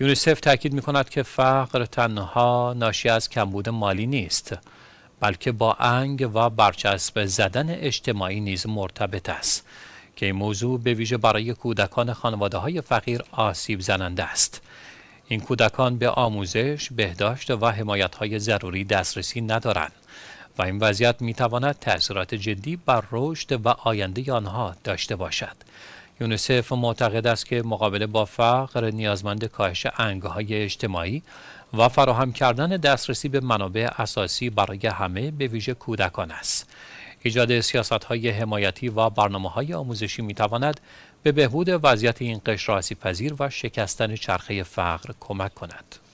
یونیسف تاکید می کند که فقر تنها ناشی از کمبود مالی نیست بلکه با انگ و برچسب زدن اجتماعی نیز مرتبط است که این موضوع به ویژه برای کودکان خانواده های فقیر آسیب زننده است این کودکان به آموزش، بهداشت و حمایت های ضروری دسترسی ندارند و این وضعیت می تواند تأثیرات جدی بر رشد و آینده آنها داشته باشد یونیسف معتقد است که مقابله با فقر نیازمند کاهش انگهای اجتماعی و فراهم کردن دسترسی به منابع اساسی برای همه به ویژه کودکان است. ایجاد سیاست های حمایتی و برنامه های آموزشی می تواند به بهبود وضعیت این قشر آسیب پذیر و شکستن چرخه فقر کمک کند.